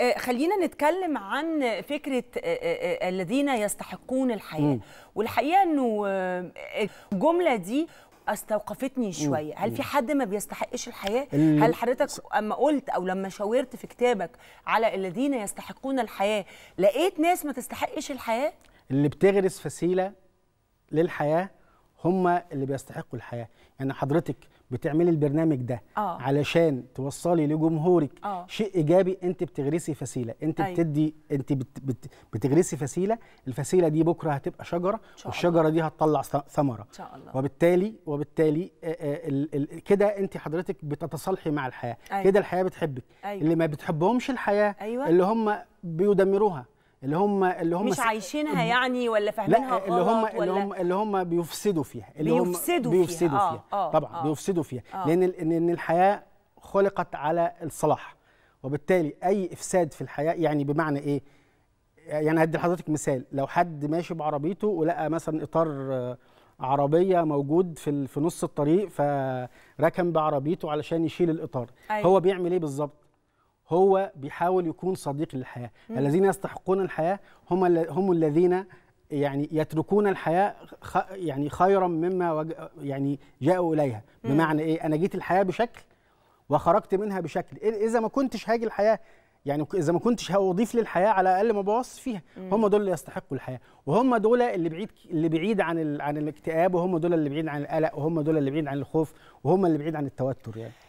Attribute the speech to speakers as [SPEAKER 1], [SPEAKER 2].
[SPEAKER 1] آه، خلينا نتكلم عن فكره آه، آه، الذين يستحقون الحياه م. والحقيقه انه الجمله دي استوقفتني شويه هل في حد ما بيستحقش الحياه هل حضرتك اما قلت او لما شاورت في كتابك على الذين يستحقون الحياه لقيت ناس ما تستحقش الحياه
[SPEAKER 2] اللي بتغرس فسيله للحياه هم اللي بيستحقوا الحياه يعني حضرتك بتعملي البرنامج ده أوه. علشان توصلي لجمهورك أوه. شيء ايجابي انت بتغرسي فسيله انت أيوة. بتدي انت بت... بت... بتغرسي فسيله الفسيله دي بكره هتبقى شجره والشجره الله. دي هتطلع ثمره ان شاء الله وبالتالي وبالتالي ال... ال... كده انت حضرتك بتتصالحي مع الحياه أيوة. كده الحياه بتحبك أيوة. اللي ما بتحبهمش الحياه أيوة. اللي هم بيدمروها اللي هم اللي هم مش عايشينها
[SPEAKER 1] يعني ولا فاهمينها غلط اللي هم اللي هم
[SPEAKER 2] اللي هم بيفسدوا فيها اللي بيفسدوا, هم بيفسدوا فيها, آه، فيها. آه طبعا آه بيفسدوا فيها آه لان ان الحياه خلقت على الصلاح وبالتالي اي افساد في الحياه يعني بمعنى ايه يعني هدي لحضرتك مثال لو حد ماشي بعربيته ولقى مثلا اطار عربيه موجود في في نص الطريق فركن بعربيته علشان يشيل الاطار أيوة. هو بيعمل ايه بالظبط هو بيحاول يكون صديق للحياه مم. الذين يستحقون الحياه هم هم الذين يعني يتركون الحياه خ... يعني خيرا مما وج... يعني جاءوا اليها مم. بمعنى ايه انا جيت الحياه بشكل وخرجت منها بشكل اذا ما كنتش هاجي الحياه يعني اذا ما كنتش هاضيف للحياه على الاقل ما بوص فيها هم دول اللي يستحقوا الحياه وهم دول اللي بعيد اللي بعيد عن ال... عن الاكتئاب وهم دول اللي بعيد عن القلق وهم دول اللي بعيد عن الخوف وهم اللي بعيد عن التوتر يعني